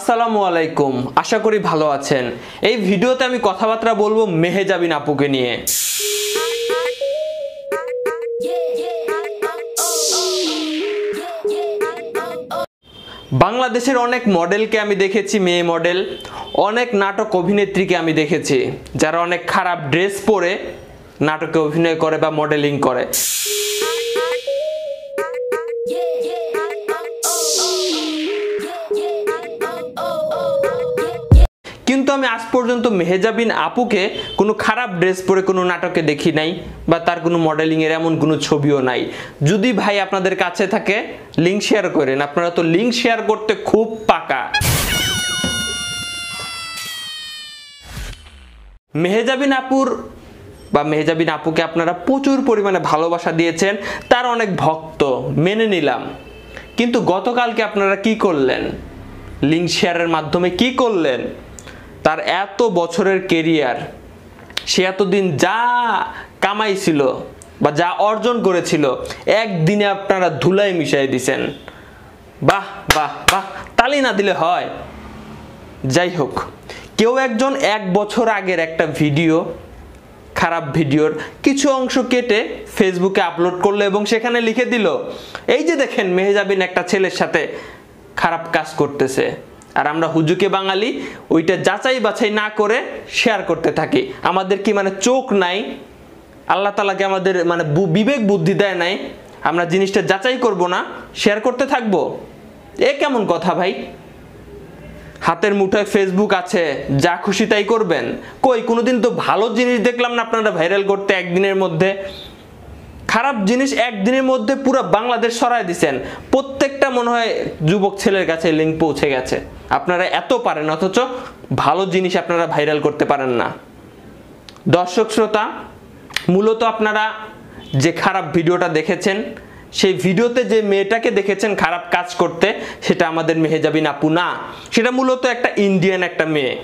আসসালামু আলাইকুম আশা করি ভালো আছেন এই ভিডিওতে আমি কথাবার্তা বলবো মেহেজাবিন আপুকে নিয়ে বাংলাদেশের অনেক মডেলকে আমি দেখেছি মেয়ে মডেল অনেক নাটক অভিনেত্রীকে আমি দেখেছি যারা অনেক খারাপ ড্রেস পরে নাটকে অভিনয় করে বা মডেলিং করে কিন্তু আমি আজ পর্যন্ত মেহেজাবিন আপুকে কোনো খারাপ ড্রেস পরে কোনো নাটকে দেখি নাই বা তার কোনো মডেলিংয়ের এমন কোনো ছবিও নাই যদি ভাই আপনাদের কাছে থাকে লিঙ্ক শেয়ার করেন আপনারা তো লিঙ্ক শেয়ার করতে খুব পাকা মেহেজাবিন আপুর বা মেহেজাবিন আপুকে আপনারা প্রচুর পরিমাণে ভালোবাসা দিয়েছেন তার অনেক ভক্ত মেনে নিলাম কিন্তু গতকালকে আপনারা কি করলেন লিঙ্ক শেয়ারের মাধ্যমে কি করলেন তার এত বছরের কেরিয়ার সে এতদিন যা কামাইছিল বা যা অর্জন করেছিল একদিনে আপনারা ধুলাই মিশাই দিছেন বাহ বাহ বাহ তালি না দিলে হয় যাই হোক কেউ একজন এক বছর আগের একটা ভিডিও খারাপ ভিডিওর কিছু অংশ কেটে ফেসবুকে আপলোড করলো এবং সেখানে লিখে দিল এই যে দেখেন মেহেজাবিন একটা ছেলের সাথে খারাপ কাজ করতেছে আর আমরা হুজুকে বাঙালি ওইটা যাচাই বাছাই না করে শেয়ার করতে থাকি আমাদের কি মানে চোখ নাই আল্লাহ তালাকে আমাদের মানে বিবেক বুদ্ধি দেয় নাই আমরা জিনিসটা যাচাই করব না শেয়ার করতে থাকব এ কেমন কথা ভাই হাতের মুঠোয় ফেসবুক আছে যা খুশি তাই করবেন কই কোনোদিন তো ভালো জিনিস দেখলাম না আপনারা ভাইরাল করতে একদিনের মধ্যে খারাপ জিনিস একদিনের মধ্যে পুরো বাংলাদেশ সরায় দিছেন প্রত্যেকটা মনে হয় যুবক ছেলের কাছে লিঙ্ক পৌঁছে গেছে আপনারা এত পারেন অথচ ভালো জিনিস আপনারা ভাইরাল করতে পারেন না দর্শক শ্রোতা মূলত আপনারা যে খারাপ ভিডিওটা দেখেছেন সেই ভিডিওতে যে মেয়েটাকে দেখেছেন খারাপ কাজ করতে সেটা আমাদের মেহেজাবিন আপু না সেটা মূলত একটা ইন্ডিয়ান একটা মেয়ে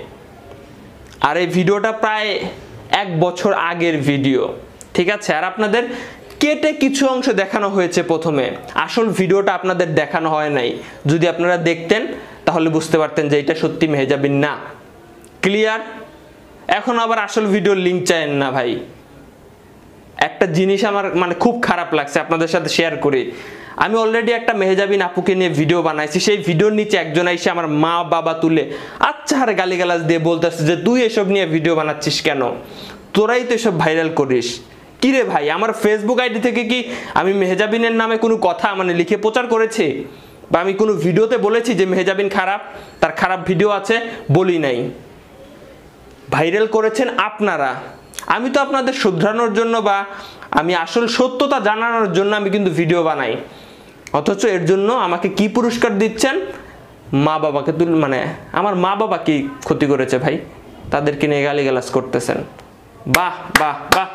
আর এই ভিডিওটা প্রায় এক বছর আগের ভিডিও ঠিক আছে আর আপনাদের কেটে কিছু অংশ দেখানো হয়েছে প্রথমে আসল ভিডিওটা আপনাদের দেখানো হয় নাই যদি আপনারা দেখতেন তাহলে বুঝতে পারতেন যে এটা সত্যি মেহেজাবিন না ক্লিয়ার এখন আবার আসল ভিডিওর লিঙ্ক চাইন না ভাই একটা জিনিস আমার মানে খুব খারাপ লাগছে আপনাদের সাথে শেয়ার করি আমি অলরেডি একটা মেহেজাবিন আপুকে নিয়ে ভিডিও বানাইছি সেই ভিডিওর নিচে একজন এসে আমার মা বাবা তুলে আচ্ছা হারে গালিগালাজ দিয়ে বলতেছে যে তুই এসব নিয়ে ভিডিও বানাচ্ছিস কেন তোরাই তো এসব ভাইরাল করিস কিরে ভাই আমার ফেসবুক আইডি থেকে কি আমি মেহজাবিনের নামে কোনো কথা মানে লিখে প্রচার করেছে বা আমি কোনো ভিডিওতে বলেছি যে মেহজাবিন খারাপ তার খারাপ ভিডিও আছে বলি নাই ভাইরাল করেছেন আপনারা আমি তো আপনাদের শুধরানোর জন্য বা আমি আসল সত্যতা জানানোর জন্য আমি কিন্তু ভিডিও বানাই অথচ এর জন্য আমাকে কি পুরস্কার দিচ্ছেন মা বাবাকে তুল মানে আমার মা বাবা কি ক্ষতি করেছে ভাই তাদেরকে নিয়ে গালিগালাজ করতেছেন বাহ বাহ বাহ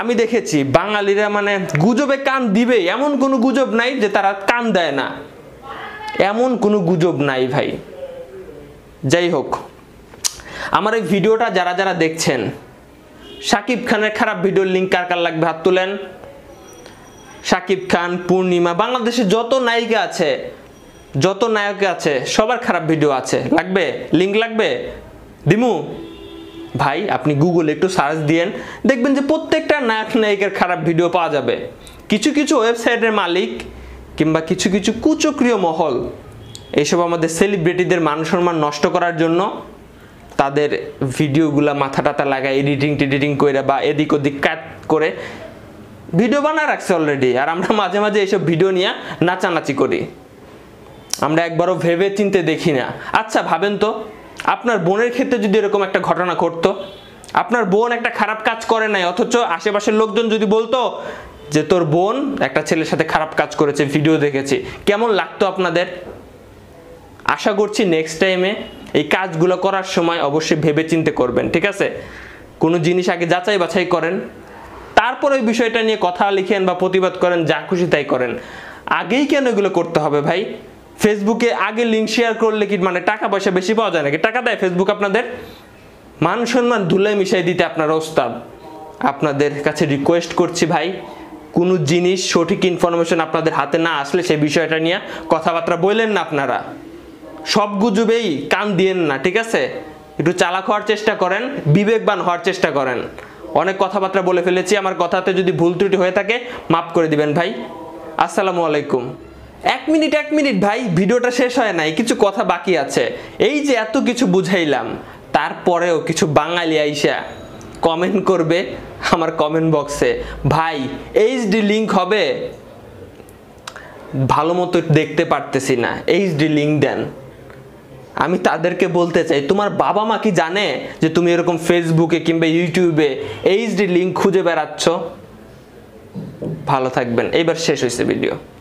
আমি দেখেছি বাঙালিরা মানে গুজবে কান দিবে এমন কোনো গুজব নাই যে তারা কান দেয় না এমন কোনো গুজব নাই ভাই যাই হোক আমার এই ভিডিওটা যারা যারা দেখছেন শাকিব খানের খারাপ ভিডিওর লিঙ্ক কার কার লাগবে হাত তুলেন শাকিব খান পূর্ণিমা বাংলাদেশে যত নায়িকা আছে যত নায়ক আছে সবার খারাপ ভিডিও আছে লাগবে লিঙ্ক লাগবে দিমু ভাই আপনি গুগলে একটু সার্চ দিয়েন দেখবেন যে প্রত্যেকটা নায়ক নায়িকার খারাপ ভিডিও পাওয়া যাবে কিছু কিছু ওয়েবসাইটের মালিক কিংবা কিছু কিছু কুচক্রিয় মহল এসব আমাদের সেলিব্রিটিদের মানসম্মান নষ্ট করার জন্য তাদের ভিডিওগুলা মাথা টাতা লাগায় এডিটিং টেডিটিং করে বা এদিক ওদিক কাট করে ভিডিও বানা রাখছে অলরেডি আর আমরা মাঝে মাঝে এইসব ভিডিও নিয়ে নাচানাচি করি আমরা একবারও ভেবে চিনতে দেখি না আচ্ছা ভাবেন তো আপনার বোনের ক্ষেত্রে যদি এরকম একটা ঘটনা ঘটতো আপনার বোন একটা খারাপ কাজ করে নাই অথচ আশেপাশের লোকজন যদি বলতো যে তোর বোন একটা ছেলের সাথে খারাপ কাজ করেছে ভিডিও দেখেছি কেমন লাগতো আপনাদের আশা করছি নেক্সট টাইমে এই কাজগুলো করার সময় অবশ্যই ভেবে চিনতে করবেন ঠিক আছে কোনো জিনিস আগে যাচাই বাছাই করেন তারপর ওই বিষয়টা নিয়ে কথা লিখেন বা প্রতিবাদ করেন যা খুশি তাই করেন আগেই কেন এগুলো করতে হবে ভাই ফেসবুকে আগে লিঙ্ক শেয়ার করলে কি মানে টাকা পয়সা বেশি পাওয়া যায় নাকি টাকা দেয় ফেসবুক আপনাদের মান সম্মান ধুলাই মিশাই দিতে আপনার ওস্তাদ আপনাদের কাছে রিকোয়েস্ট করছি ভাই কোনো জিনিস সঠিক ইনফরমেশন আপনাদের হাতে না আসলে সেই বিষয়টা নিয়ে কথাবার্তা বললেন না আপনারা সব গুজবেই কান দিয়েন না ঠিক আছে একটু চালাক হওয়ার চেষ্টা করেন বিবেকবান হওয়ার চেষ্টা করেন অনেক কথাবার্তা বলে ফেলেছি আমার কথাতে যদি ভুল ত্রুটি হয়ে থাকে মাফ করে দিবেন ভাই আসসালামু আলাইকুম এক মিনিট এক মিনিট ভাই ভিডিওটা শেষ হয় নাই কিছু কথা বাকি আছে এই যে এত কিছু বুঝাইলাম তারপরেও কিছু বাঙালি আইসা কমেন্ট করবে আমার কমেন্ট বক্সে ভাই এইচডি লিঙ্ক হবে ভালো মতো দেখতে পারতেছি না এইচডি লিঙ্ক দেন আমি তাদেরকে বলতে চাই তোমার বাবা মা কি জানে যে তুমি এরকম ফেসবুকে কিংবা ইউটিউবে এইচডি লিঙ্ক খুঁজে বেড়াচ্ছ ভালো থাকবেন এইবার শেষ হয়েছে ভিডিও